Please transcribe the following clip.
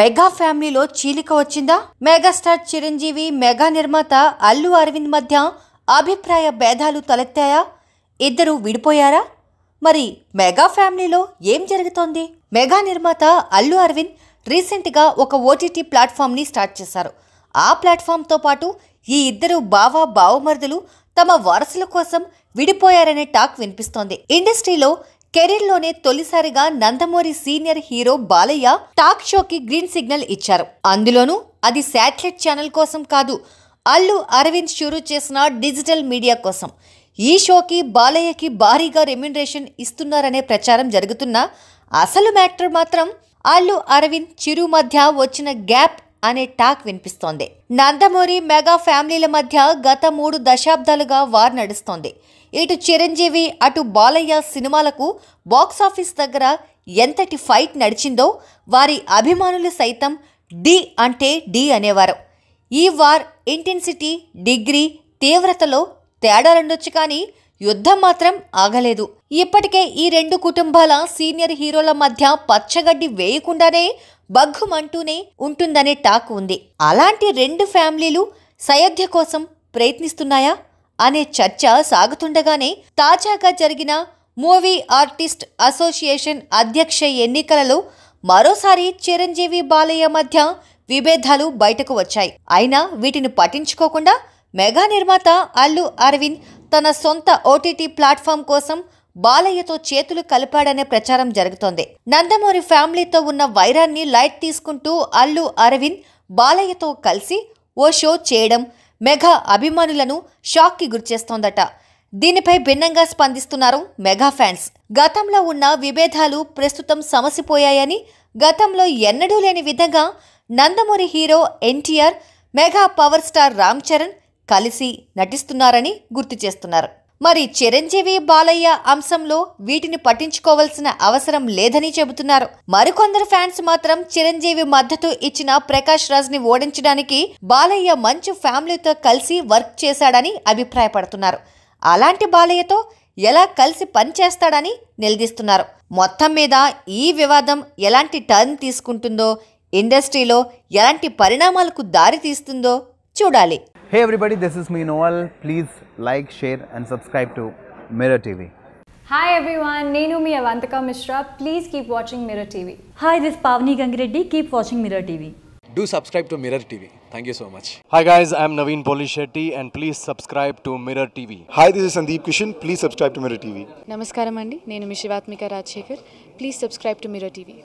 mega ఫ్యామిలీలో చీలిక వచ్చిందా మెగాస్టార్ చిరంజీవి మెగా నిర్మాత అల్లు అరవింద్ మధ్య అభిప్రాయ భేదాలు తలెత్తాయా ఇద్దరు విడిపోయారా మరి మెగా ఫ్యామిలీలో ఏం జరుగుతోంది మెగా నిర్మాత అల్లు అరవింద్ రీసెంట్గా ఒక ఓటీటీ ప్లాట్ఫామ్ని స్టార్ట్ చేశారు ఆ ప్లాట్ఫామ్తో పాటు ఈ ఇద్దరు బావ బావమరుదులు తమ వారసుల కోసం విడిపోయారనే టాక్ వినిపిస్తోంది ఇండస్ట్రీలో కెరీర్లోనే తొలిసారిగా Nandamuri senior hero Balayya talk షోకి గ్రీన్ సిగ్నల్ ఇచ్చారు అందులోనూ అది శాటిలైట్ ఛానల్ కోసం కాదు అల్లు అరవింద్ షూరు చేసిన డిజిటల్ మీడియా కోసం ఈ షోకి బాలయ్యకి భారీగా రెమ్యునరేషన్ ఇస్తున్నారనే ప్రచారం జరుగుతున్నా అసలు మ్యాటర్ మాత్రం అల్లు అరవింద్ చిరు మధ్య వచ్చిన గ్యాప్ అనే టాక్ వినిపిస్తోంది నందమూరి మెగా ఫ్యామిలీల మధ్య గత మూడు దశాబ్దాలుగా వార్ నడుస్తోంది ఇటు చిరంజీవి అటు బాలయ్య సినిమాలకు బాక్సాఫీస్ దగ్గర ఎంతటి ఫైట్ నడిచిందో వారి అభిమానులు సైతం డి అంటే డి అనేవారు ఈ వార్ ఇంటెన్సిటీ డిగ్రీ తీవ్రతలో తేడాలుండొచ్చు కానీ యుద్ధం మాత్రం ఆగలేదు ఇప్పటికే ఈ రెండు కుటుంబాల సీనియర్ హీరోల మధ్య పచ్చగడ్డి వేయకుండానే బగ్గుమంటూనే ఉంటుందనే టాక్ ఉంది అలాంటి రెండు ఫ్యామిలీలు సయోధ్య కోసం ప్రయత్నిస్తున్నాయా అనే చర్చ సాగుతుండగానే తాజాగా జరిగిన మూవీ ఆర్టిస్ట్ అసోసియేషన్ అధ్యక్ష ఎన్నికలలో మరోసారి చిరంజీవి బాలయ్య మధ్య విభేదాలు బయటకు వచ్చాయి అయినా వీటిని పట్టించుకోకుండా మెగా నిర్మాత అల్లు అరవింద్ తన సొంత ఓటీటీ ప్లాట్ఫామ్ కోసం బాలయ్యతో చేతులు కలిపాడనే ప్రచారం జరుగుతోంది నందమూరి ఫ్యామిలీతో ఉన్న వైరాన్ని లైట్ తీసుకుంటూ అల్లు అరవింద్ బాలయ్యతో కలిసి ఓ షో చేయడం మెగా అభిమానులను షాక్కి గురిచేస్తోందట దీనిపై భిన్నంగా స్పందిస్తున్నారు మెగా ఫ్యాన్స్ గతంలో ఉన్న విభేదాలు ప్రస్తుతం సమసిపోయాయని గతంలో ఎన్నడూ లేని విధంగా Nandamuri hero NTR mega power star Ram Charan కలిసి నటిస్తున్నారని గుర్తు చేస్తున్నారు మరి చిరంజీవి బాలయ్య అంశంలో వీటిని పట్టించుకోవాల్సిన అవసరం లేదని చెబుతున్నారు మరికొందరు ఫ్యాన్స్ మాత్రం చిరంజీవి మద్దతు ఇచ్చిన ప్రకాష్ రాజ్ ని ఓడించడానికి బాలయ్య మంచి ఫ్యామిలీతో కలిసి వర్క్ చేశాడని అభిప్రాయపడుతున్నారు అలాంటి బాలయ్యతో ఎలా కలిసి పనిచేస్తాడని నిలదీస్తున్నారు మొత్తం మీద ఈ వివాదం ఎలాంటి టర్న్ తీసుకుంటుందో ఇండస్ట్రీలో ఎలాంటి పరిణామాలకు దారి తీస్తుందో చూడాలి hey everybody this is me నోవల్ please like share and subscribe to Mirror TV hi everyone నేను మీ Avantika Mishra please keep watching Mirror TV hi this Pavani Gangireddy keep watching Mirror TV do subscribe to Mirror TV thank you so much hi guys I'm Naveen Polishetty and please subscribe to Mirror TV hi this is Sandeep Kishan please subscribe to Mirror TV నమస్కారం అండి నేను మీ Shivathmika Rajasekhar please subscribe to Mirror TV